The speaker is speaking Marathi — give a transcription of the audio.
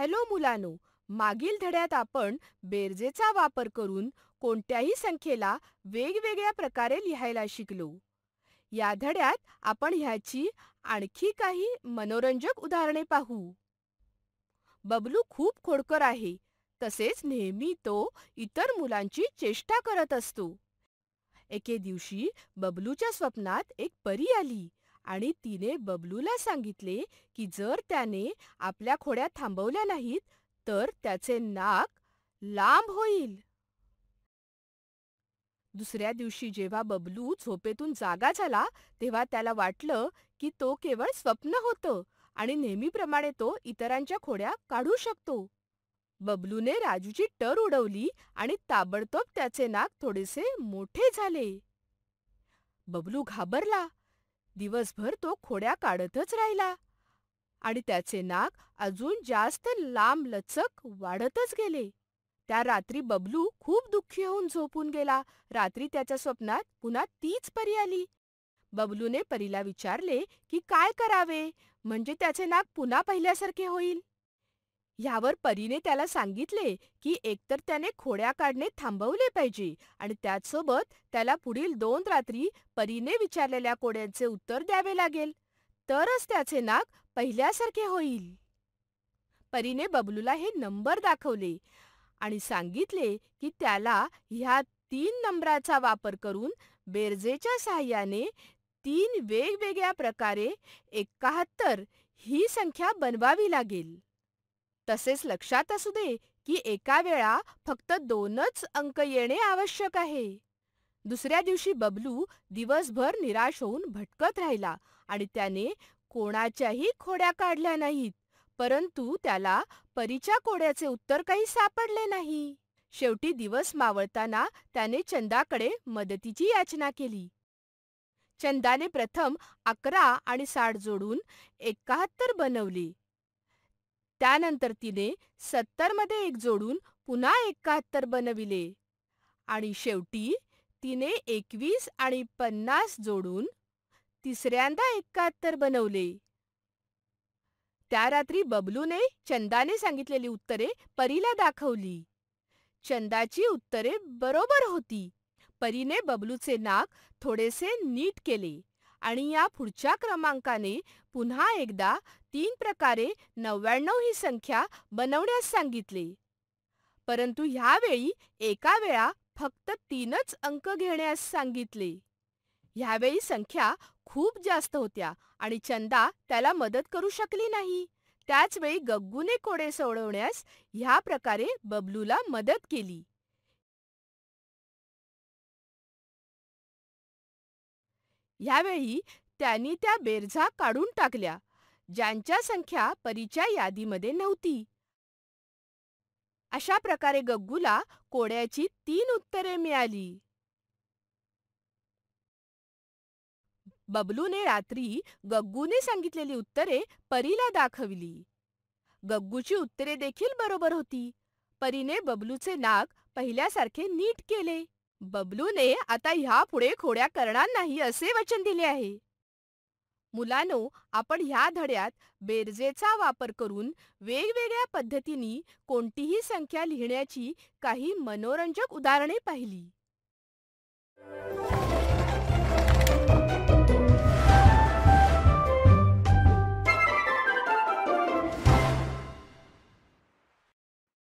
हॅलो मुलानो, मागील धड्यात आपण बेरजेचा वापर करून कोणत्याही संख्येला वेगवेगळ्या प्रकारे लिहायला शिकलो या धड्यात आपण ह्याची आणखी काही मनोरंजक उदाहरणे पाहू बबलू खूप खोडकर आहे तसेच नेहमी तो इतर मुलांची चेष्टा करत असतो एके दिवशी बबलूच्या स्वप्नात एक परी आली आणि तिने बबलूला सांगितले की जर त्याने आपल्या खोड्या थांबवल्या नाहीत तर त्याचे नाक लांब होईल दुसऱ्या दिवशी जेव्हा बबलू झोपेतून जागा झाला तेव्हा त्याला वाटलं की तो केवळ स्वप्न होतं आणि नेहमीप्रमाणे तो इतरांच्या खोड्या काढू शकतो बबलूने राजूची टर उडवली आणि ताबडतोब त्याचे नाक थोडेसे मोठे झाले बबलू घाबरला दिवसभर तो खोड्या काढतच राहिला आणि त्याचे नाक अजून जास्त लांब लचक वाढतच गेले त्या रात्री बबलू खूप दुःखी होऊन झोपून गेला रात्री त्याच्या स्वप्नात पुन्हा तीच परी आली बबलूने परीला विचारले की काय करावे म्हणजे त्याचे नाक पुन्हा पहिल्यासारखे होईल ह्यावर परीने त्याला सांगितले की एकतर त्याने खोड्या काढणे थांबवले पाहिजे आणि त्याचसोबत त्याला पुढील दोन रात्री परीने विचारलेल्या कोड्यांचे उत्तर द्यावे लागेल तरच त्याचे नाक पहिल्यासारखे होईल परीने बबलूला हे नंबर दाखवले आणि सांगितले की त्याला ह्या तीन नंबराचा वापर करून बेरजेच्या साहाय्याने तीन वेगवेगळ्या प्रकारे एकाहत्तर ही संख्या बनवावी लागेल तसेच लक्षात असू दे की एका वेळा फक्त दोनच अंक येणे आवश्यक आहे दुसऱ्या दिवशी बबलू दिवसभर निराश होऊन भटकत राहिला आणि त्याने कोणाच्याही खोड्या काढल्या नाहीत परंतु त्याला परीच्या कोड्याचे उत्तर काही सापडले नाही शेवटी दिवस मावळताना त्याने चंदाकडे मदतीची याचना केली चंदाने प्रथम अकरा आणि साठ जोडून एकाहत्तर बनवली त्यानंतर तिने सत्तरमध्ये एक जोडून पुन्हा एकाहत्तर बनविले आणि शेवटी तिने एकवीस आणि पन्नास जोडून तिसऱ्यांदा एकाहत्तर बनवले त्या रात्री बबलूने चंदाने सांगितलेली उत्तरे परीला दाखवली चंदाची उत्तरे बरोबर होती परीने बबलूचे नाक थोडेसे नीट केले आणि या पुढच्या क्रमांकाने पुन्हा एकदा तीन प्रकारे नव्याण्णव ही संख्या बनवण्यास सांगितले परंतु ह्यावेळी एका वेळा फक्त तीनच अंक घेण्यास सांगितले ह्यावेळी संख्या खूप जास्त होत्या आणि चंदा त्याला मदत करू शकली नाही त्याचवेळी गग्गूने कोडे सोडवण्यास ह्या प्रकारे बबलूला मदत केली यावेळी त्यांनी त्या बेरजा काढून टाकल्या ज्यांच्या संख्या परीच्या यादीमध्ये नव्हती अशा प्रकारे गग्गूला कोड्याची तीन उत्तरे मिळाली बबलूने रात्री गग्गूने सांगितलेली उत्तरे परीला दाखवली गग्गूची उत्तरे देखील बरोबर होती परीने बबलूचे नाक पहिल्यासारखे नीट केले बबलूने आता ह्यापुढे खोड्या करणार नाही असे वचन दिले आहे मुलानो आपण ह्या धड्यात बेरजेचा वापर करून वेगवेगळ्या पद्धतीने कोणतीही संख्या लिहिण्याची काही मनोरंजक उदाहरणे पाहिली